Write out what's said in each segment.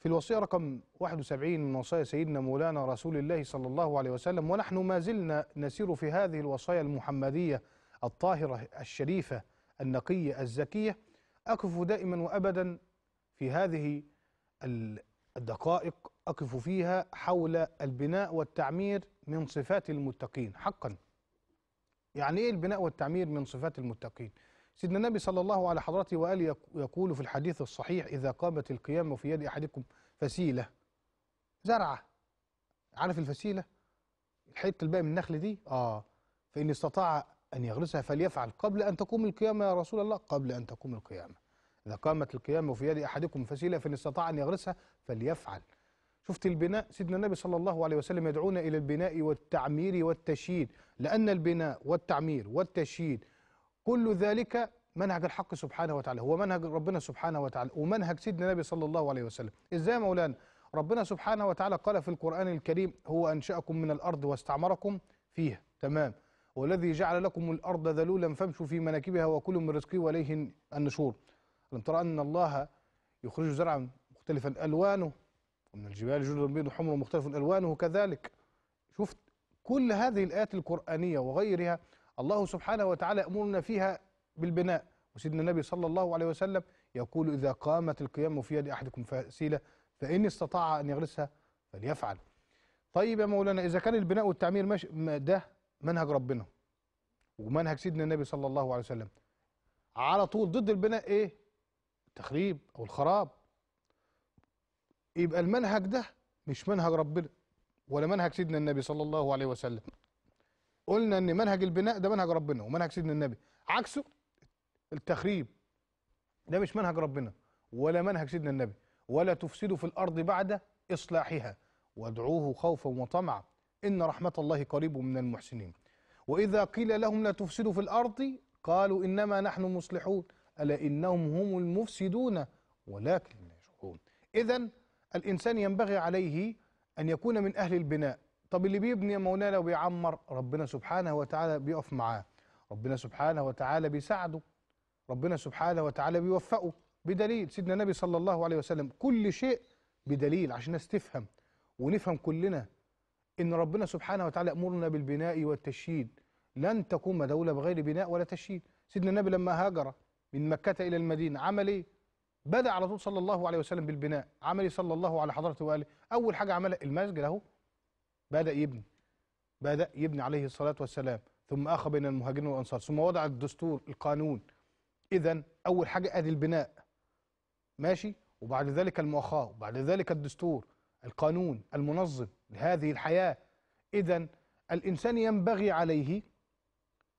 في الوصية رقم 71 من وصايا سيدنا مولانا رسول الله صلى الله عليه وسلم ونحن ما زلنا نسير في هذه الوصايا المحمدية الطاهرة الشريفة النقية الزكية أقف دائما وأبدا في هذه الدقائق أقف فيها حول البناء والتعمير من صفات المتقين حقا يعني إيه البناء والتعمير من صفات المتقين؟ سيدنا النبي صلى الله على حضرته وآله يقول في الحديث الصحيح إذا قامت القيامة في يد أحدكم فسيلة زرعة عارف الفسيلة الحتة الباقي من النخل دي آه فإن استطاع أن يغرسها فليفعل قبل أن تقوم القيامة يا رسول الله قبل أن تقوم القيامة إذا قامت القيامة في يد أحدكم فسيلة فإن استطاع أن يغرسها فليفعل شفت البناء سيدنا النبي صلى الله عليه وسلم يدعونا إلى البناء والتعمير والتشييد لأن البناء والتعمير والتشييد كل ذلك منهج الحق سبحانه وتعالى هو منهج ربنا سبحانه وتعالى ومنهج سيدنا النبي صلى الله عليه وسلم ازاي يا مولانا ربنا سبحانه وتعالى قال في القرآن الكريم هو أنشأكم من الأرض واستعمركم فيها تمام والذي جعل لكم الأرض ذلولا فامشوا في مناكبها وكلوا من رزقه وإليه النشور ألم ترى أن الله يخرج زرعا مختلفا ألوانه ومن الجبال جلد بيض حمر مختلف ألوانه كذلك شفت كل هذه الآيات القرآنية وغيرها الله سبحانه وتعالى يأمرنا فيها بالبناء وسيدنا النبي صلى الله عليه وسلم يقول إذا قامت القيام في يد أحدكم فسيلة فإن استطاع أن يغرسها فليفعل طيب يا مولانا إذا كان البناء والتعمير مش ده منهج ربنا ومنهج سيدنا النبي صلى الله عليه وسلم على طول ضد البناء إيه التخريب أو الخراب يبقى المنهج ده مش منهج ربنا ولا منهج سيدنا النبي صلى الله عليه وسلم قلنا ان منهج البناء ده منهج ربنا ومنهج سيدنا النبي عكسه التخريب ده مش منهج ربنا ولا منهج سيدنا النبي ولا تفسدوا في الارض بعد اصلاحها وادعوه خوفا وطمعا ان رحمه الله قريب من المحسنين واذا قيل لهم لا تفسدوا في الارض قالوا انما نحن مصلحون الا انهم هم المفسدون ولكن لا يشعرون اذا الانسان ينبغي عليه ان يكون من اهل البناء طب اللي بيبني يا مولانا وبيعمر ربنا سبحانه وتعالى بيقف معاه ربنا سبحانه وتعالى بيساعده ربنا سبحانه وتعالى بيوفقه بدليل سيدنا النبي صلى الله عليه وسلم كل شيء بدليل عشان الناس تفهم ونفهم كلنا ان ربنا سبحانه وتعالى امرنا بالبناء والتشييد لن تقوم دوله بغير بناء ولا تشييد سيدنا النبي لما هاجر من مكه الى المدينه عمل ايه بدا على طول صلى الله عليه وسلم بالبناء عمل إيه؟ صلى الله على حضرته وقال اول حاجه عملها المسجد اهو بدأ يبني بدأ يبني عليه الصلاة والسلام ثم أخى بين المهاجرين والأنصار ثم وضع الدستور القانون إذا أول حاجة أدي البناء ماشي وبعد ذلك المؤاخاة وبعد ذلك الدستور القانون المنظم لهذه الحياة إذا الإنسان ينبغي عليه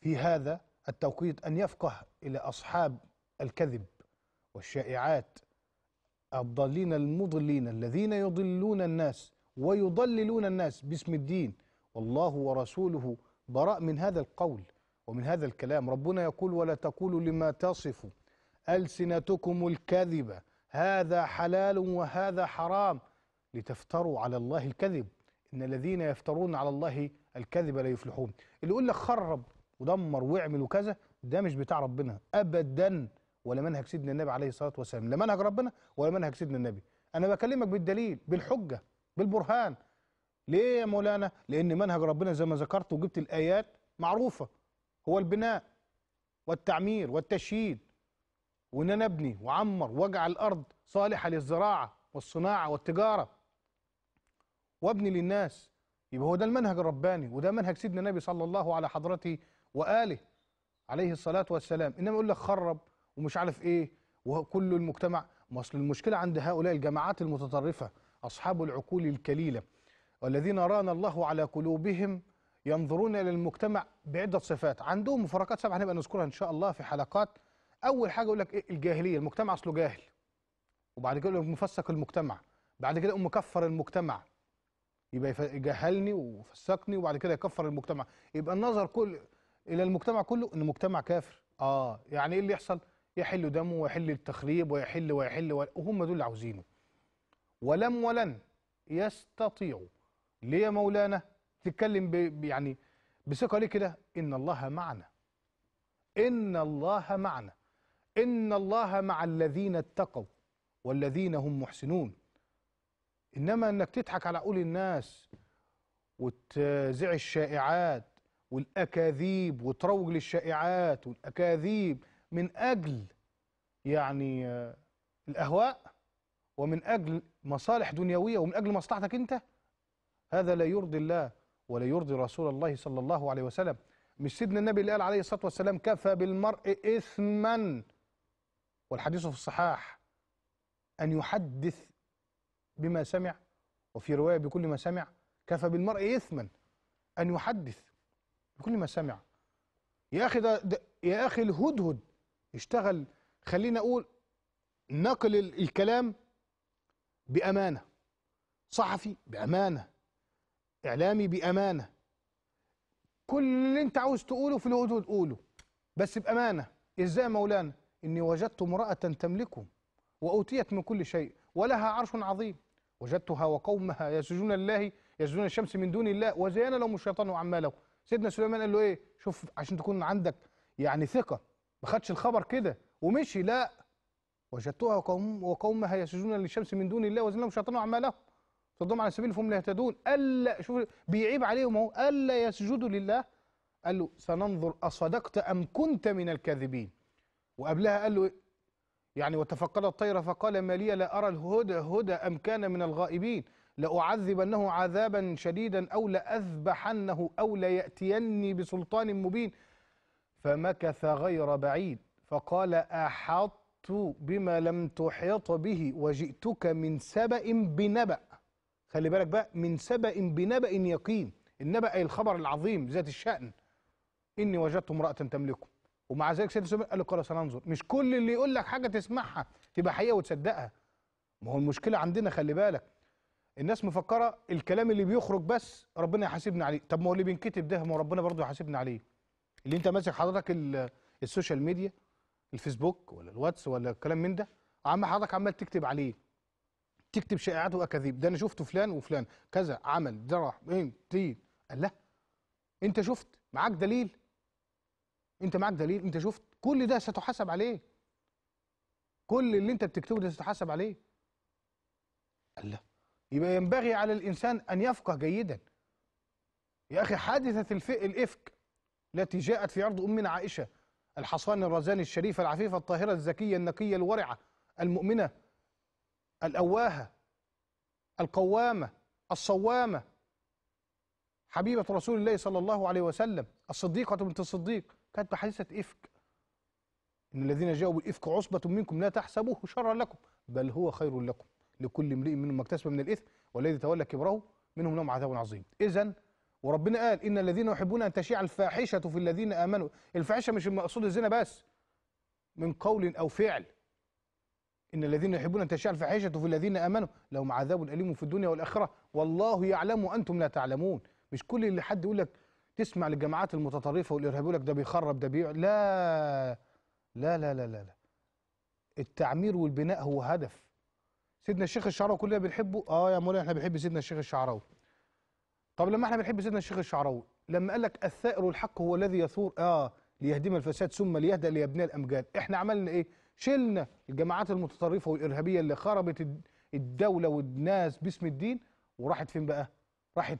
في هذا التوقيت أن يفقه إلى أصحاب الكذب والشائعات الضالين المضلين الذين يضلون الناس ويضللون الناس باسم الدين والله ورسوله براء من هذا القول ومن هذا الكلام ربنا يقول ولا تقولوا لما تصف ألسنتكم الكذبة هذا حلال وهذا حرام لتفتروا على الله الكذب إن الذين يفترون على الله الكذب لا يفلحون اللي يقول لك خرب ودمر واعمل وكذا ده مش بتاع ربنا أبدا ولا منهج سيدنا النبي عليه الصلاة والسلام لا منهج ربنا ولا منهج سيدنا النبي أنا بكلمك بالدليل بالحجة بالبرهان ليه يا مولانا لان منهج ربنا زي ما ذكرت وجبت الايات معروفه هو البناء والتعمير والتشييد وان انا ابني وعمر واجعل الارض صالحه للزراعه والصناعه والتجاره وابني للناس يبقى هو ده المنهج الرباني وده منهج سيدنا النبي صلى الله على حضرته واله عليه الصلاه والسلام انما يقول لك خرب ومش عارف ايه وكل المجتمع ما اصل المشكله عند هؤلاء الجماعات المتطرفه أصحاب العقول الكليلة والذين رانا الله على قلوبهم ينظرون إلى المجتمع بعدة صفات عندهم مفارقات سبعة هنبقى نذكرها إن شاء الله في حلقات أول حاجة يقول لك إيه الجاهلية المجتمع أصله جاهل وبعد كده يقول مفسق المجتمع بعد كده يقول مكفر المجتمع يبقى يجهلني وفسقني وبعد كده يكفر المجتمع يبقى النظر كل الى المجتمع كله ان مجتمع كافر اه يعني ايه اللي يحصل يحل دمه ويحل التخريب ويحل ويحل, ويحل وهم دول اللي عاوزينه ولم ولن يستطيعوا ليه يا مولانا تتكلم يعني بثقه ليه كده ان الله معنا ان الله معنا ان الله مع الذين اتقوا والذين هم محسنون انما انك تضحك على عقول الناس وتزع الشائعات والاكاذيب وتروج للشائعات والاكاذيب من اجل يعني آه، الاهواء ومن اجل مصالح دنيوية ومن أجل مصلحتك أنت هذا لا يرضي الله ولا يرضي رسول الله صلى الله عليه وسلم مش سيدنا النبي اللي قال عليه الصلاة والسلام كفى بالمرء إثما والحديث في الصحاح أن يحدث بما سمع وفي رواية بكل ما سمع كفى بالمرء إثما أن يحدث بكل ما سمع يا أخي ده, ده يا أخي الهدهد اشتغل خلينا أقول نقل الكلام بأمانة صحفي بأمانة إعلامي بأمانة كل اللي أنت عاوز تقوله في الهدهد قوله بس بأمانة إزاي مولانا إني وجدت امرأة تملكهم وأوتيت من كل شيء ولها عرش عظيم وجدتها وقومها يسجدون الله يسجدون الشمس من دون الله وزين لهم الشيطان وعماله سيدنا سليمان قال له إيه شوف عشان تكون عندك يعني ثقة ما خدش الخبر كده ومشي لا وجدتها وقوم وقومها يسجدون للشمس من دون الله وزن لهم الشيطان اعمالهم صدهم على سبيل فهم لا يهتدون الا شوف بيعيب عليهم اهو الا يسجدوا لله قال له سننظر اصدقت ام كنت من الكاذبين وقبلها قال له إيه؟ يعني وتفقد الطير فقال ما لي لا ارى الهدى هدى ام كان من الغائبين لأعذبنه عذابا شديدا أو لأذبحنه أو ليأتيني بسلطان مبين فمكث غير بعيد فقال أحط بما لم تحيط به وجئتك من سبأ بنبأ خلي بالك بقى من سبأ بنبأ يقين النبأ أي الخبر العظيم ذات الشأن إني وجدت امرأة تملكه ومع ذلك سيدنا سليمان قال له خلاص سننظر مش كل اللي يقول لك حاجة تسمعها تبقى حقيقة وتصدقها ما هو المشكلة عندنا خلي بالك الناس مفكرة الكلام اللي بيخرج بس ربنا يحاسبنا عليه طب ما هو اللي بينكتب ده ما هو ربنا برضه يحاسبنا عليه اللي انت ماسك حضرتك السوشيال ميديا الفيسبوك ولا الواتس ولا الكلام من ده عم حضرتك عمال تكتب عليه تكتب شائعات واكاذيب ده انا شفت فلان وفلان كذا عمل جرح ايه تين قال لا انت شفت معاك دليل انت معاك دليل انت شفت كل ده ستحاسب عليه كل اللي انت بتكتبه ده ستحاسب عليه قال لا يبقى ينبغي على الانسان ان يفقه جيدا يا اخي حادثه الفئ الافك التي جاءت في عرض امنا عائشه الحصان الرزاني الشريفة العفيفة الطاهرة الزكية النقية الورعة المؤمنة الأواهة القوامة الصوامة حبيبة رسول الله صلى الله عليه وسلم الصديقة بنت الصديق كانت بحادثة إفك إن الذين جاءوا بالإفك عصبة منكم لا تحسبوه شرا لكم بل هو خير لكم لكل امرئ منهم ما اكتسب من الإثم والذي تولى كبره منهم لهم عذاب عظيم إذا وربنا قال ان الذين يحبون ان تشيع الفاحشه في الذين امنوا الفاحشه مش المقصود الزنا بس من قول او فعل ان الذين يحبون ان تشيع الفاحشه في الذين امنوا لهم عذاب اليم في الدنيا والاخره والله يعلم وانتم لا تعلمون مش كل اللي حد يقول لك تسمع للجماعات المتطرفه والارهاب يقول لك ده بيخرب ده بيع لا لا لا لا لا, لا. التعمير والبناء هو هدف سيدنا الشيخ الشعراوي كلنا بنحبه اه يا مولانا احنا بنحب سيدنا الشيخ الشعراوي طب لما احنا بنحب سيدنا الشيخ الشعراوي لما قال لك الثائر الحق هو الذي يثور اه ليهدم الفساد ثم ليهدى ليبني الامجاد احنا عملنا ايه شلنا الجماعات المتطرفه والارهابيه اللي خربت الدوله والناس باسم الدين وراحت فين بقى راحت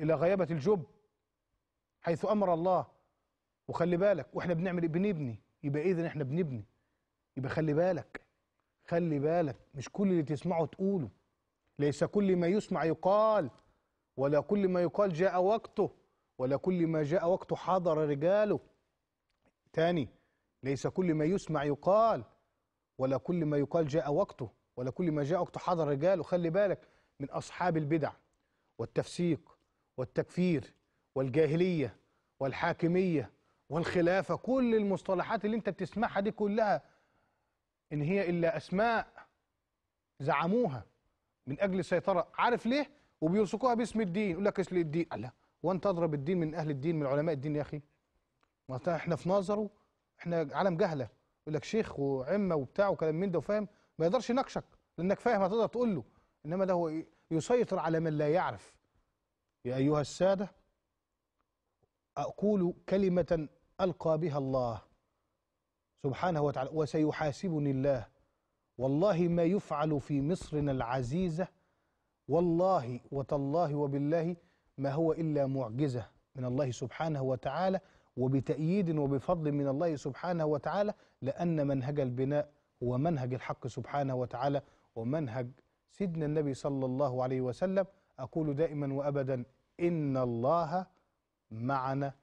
الى غيابه الجب حيث امر الله وخلي بالك واحنا بنعمل إيه؟ بنبني يبقى اذا احنا بنبني يبقى خلي بالك خلي بالك مش كل اللي تسمعه تقوله ليس كل ما يسمع يقال ولا كل ما يقال جاء وقته ولا كل ما جاء وقته حضر رجاله تاني ليس كل ما يسمع يقال ولا كل ما يقال جاء وقته ولا كل ما جاء وقته حضر رجاله خلي بالك من أصحاب البدع والتفسيق والتكفير والجاهلية والحاكمية والخلافة كل المصطلحات اللي انت بتسمعها دي كلها إن هي إلا أسماء زعموها من أجل السيطرة عارف ليه؟ وبيلصقوها باسم الدين يقول لك اصل الدين لا وانت اضرب الدين من اهل الدين من علماء الدين يا اخي ما احنا في نظره احنا عالم جهله يقول لك شيخ وعمه وبتاع وكلام من ده وفاهم ما يقدرش يناقشك لانك فاهم هتقدر تقول له انما ده هو يسيطر على من لا يعرف يا ايها الساده اقول كلمه القى بها الله سبحانه وتعالى وسيحاسبني الله والله ما يفعل في مصرنا العزيزه والله وتالله وبالله ما هو إلا معجزة من الله سبحانه وتعالى وبتأييد وبفضل من الله سبحانه وتعالى لأن منهج البناء هو منهج الحق سبحانه وتعالى ومنهج سيدنا النبي صلى الله عليه وسلم أقول دائما وأبدا إن الله معنا